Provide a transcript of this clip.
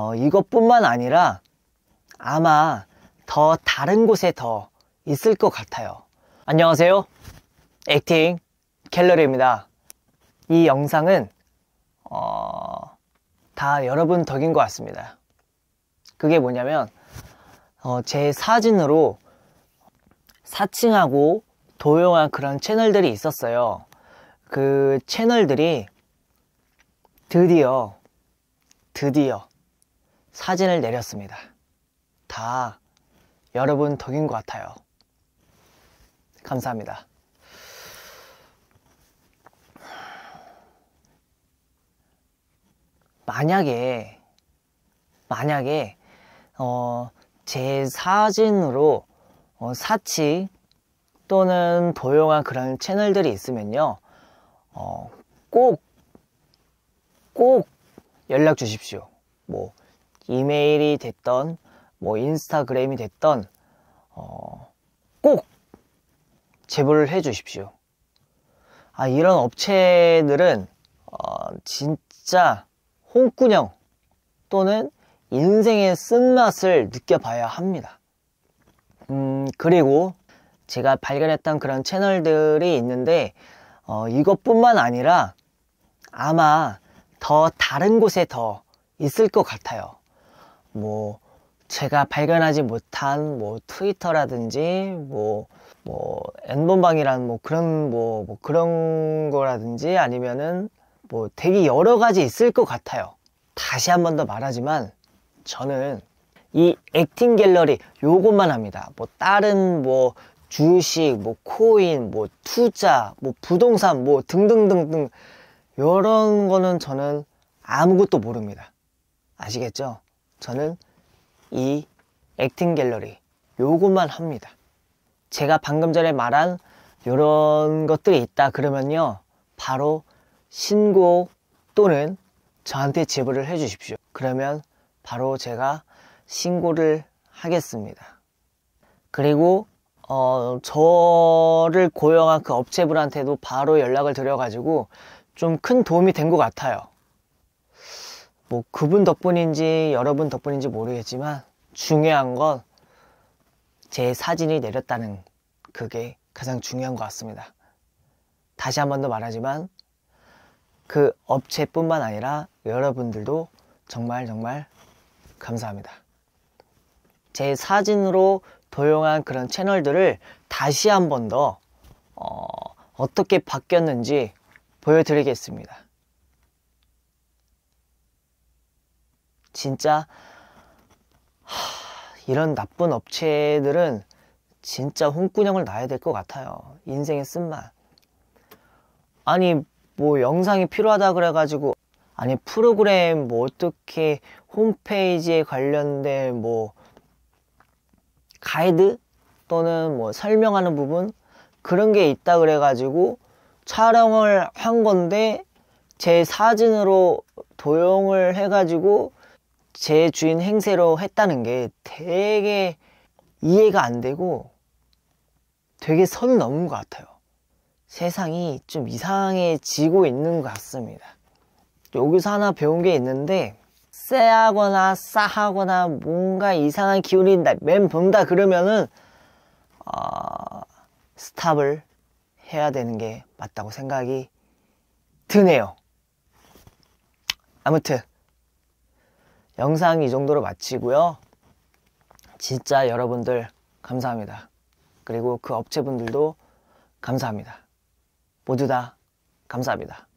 어, 이것뿐만 아니라 아마 더 다른 곳에 더 있을 것 같아요. 안녕하세요. 액팅 갤러리입니다. 이 영상은 어, 다 여러분 덕인 것 같습니다. 그게 뭐냐면 어, 제 사진으로 사칭하고 도용한 그런 채널들이 있었어요. 그 채널들이 드디어 드디어 사진을 내렸습니다. 다 여러분 덕인 것 같아요. 감사합니다. 만약에, 만약에, 어, 제 사진으로 어, 사치 또는 도용한 그런 채널들이 있으면요. 어, 꼭, 꼭 연락 주십시오. 뭐, 이메일이 됐던 뭐 인스타그램이 됐던 어, 꼭 제보를 해 주십시오. 아, 이런 업체들은 어, 진짜 홍군형 또는 인생의 쓴맛을 느껴봐야 합니다. 음, 그리고 제가 발견했던 그런 채널들이 있는데 어, 이것뿐만 아니라 아마 더 다른 곳에 더 있을 것 같아요. 뭐 제가 발견하지 못한 뭐 트위터라든지 뭐뭐 뭐 앤번방이란 뭐 그런 뭐, 뭐 그런 거라든지 아니면은 뭐 되게 여러 가지 있을 것 같아요. 다시 한 번 더 말하지만 저는 이 액팅 갤러리 요것만 합니다. 뭐 다른 뭐 주식, 뭐 코인, 뭐 투자, 뭐 부동산, 뭐 등등등등 이런 거는 저는 아무것도 모릅니다. 아시겠죠? 저는 이 액팅 갤러리 요것만 합니다. 제가 방금 전에 말한 이런 것들이 있다 그러면요. 바로 신고 또는 저한테 제보를 해 주십시오. 그러면 바로 제가 신고를 하겠습니다. 그리고 어, 저를 고용한 그 업체분한테도 바로 연락을 드려가지고 좀 큰 도움이 된 것 같아요. 뭐 그분 덕분인지 여러분 덕분인지 모르겠지만 중요한 건 제 사진이 내렸다는 그게 가장 중요한 것 같습니다. 다시 한 번 더 말하지만 그 업체뿐만 아니라 여러분들도 정말 정말 감사합니다. 제 사진으로 도용한 그런 채널들을 다시 한 번 더 어, 떻게 바뀌었는지 보여드리겠습니다. 진짜 하, 이런 나쁜 업체들은 진짜 홍구녕을 놔야 될 것 같아요. 인생의 쓴맛. 아니 뭐 영상이 필요하다 그래가지고 아니 프로그램 뭐 어떻게 홈페이지에 관련된 뭐 가이드 또는 뭐 설명하는 부분 그런 게 있다 그래가지고 촬영을 한 건데 제 사진으로 도용을 해가지고 제 주인 행세로 했다는 게 되게 이해가 안 되고 되게 선 넘은 것 같아요. 세상이 좀 이상해지고 있는 것 같습니다. 여기서 하나 배운 게 있는데 쎄하거나 싸하거나 뭔가 이상한 기운이 맨 본다 그러면은 어, 스탑을 해야 되는 게 맞다고 생각이 드네요. 아무튼 영상 이 정도로 마치고요. 진짜 여러분들 감사합니다. 그리고 그 업체분들도 감사합니다. 모두 다 감사합니다.